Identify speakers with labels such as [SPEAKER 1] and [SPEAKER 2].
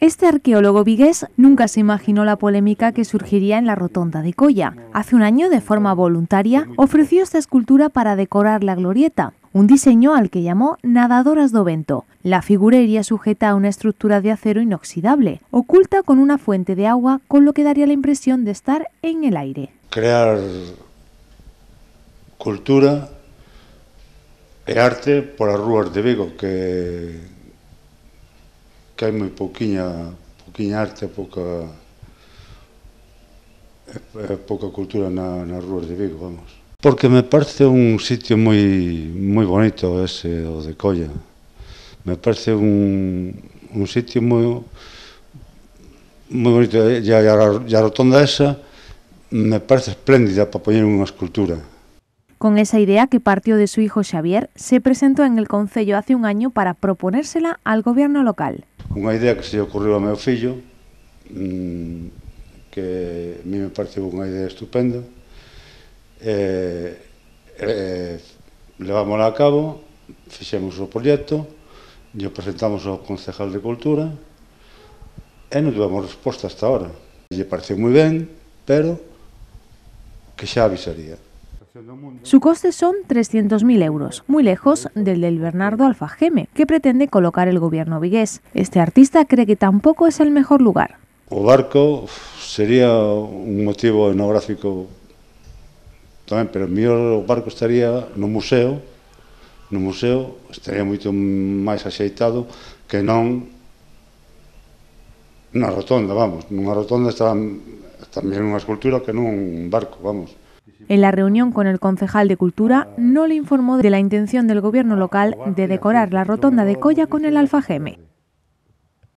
[SPEAKER 1] Este arqueólogo vigués nunca se imaginó la polémica que surgiría en la rotonda de Colla. Hace un año, de forma voluntaria, ofreció esta escultura para decorar la glorieta, un diseño al que llamó Nadadoras do Vento. La figura iría sujeta a una estructura de acero inoxidable, oculta con una fuente de agua, con lo que daría la impresión de estar en el aire.
[SPEAKER 2] Crear cultura e arte por las de Vigo, que hai moi pouquiña, pouquiña arte, pouca eh, pouca cultura na, na rúa de Vigo, vamos. Porque me parece un sitio moi moi bonito ese o de Colla. Me parece un, un sitio moi moi bonito. E a, a, a rotonda esa me parece espléndida para poñer unha escultura.
[SPEAKER 1] Con esa idea que partió de su hijo Xavier, se presentó en el Concello hace un año para proponérsela al gobierno local
[SPEAKER 2] unha idea que se ocorreu ao meu fillo, mm, que a mí me pareceu unha idea estupenda, eh, eh, levámosla a cabo, fixemos o proxecto, e o presentamos ao Concejal de Cultura, e non tivemos resposta hasta ahora. Lle pareceu moi ben, pero que xa avisaría.
[SPEAKER 1] Su coste son 300.000 euros, muy lejos del del Bernardo Alfajeme, que pretende colocar el gobierno vigués. Este artista cree que tampoco es el mejor lugar.
[SPEAKER 2] O barco sería un motivo etnográfico tamén, pero mellor o barco estaría no museo, no museo estaría moito máis axeitado que non na rotonda, vamos, nunha rotonda está tamén unha escultura que non un barco, vamos.
[SPEAKER 1] En la reunión con el concejal de Cultura no le informó de la intención del gobierno local de decorar la rotonda de Colla con el alfajeme.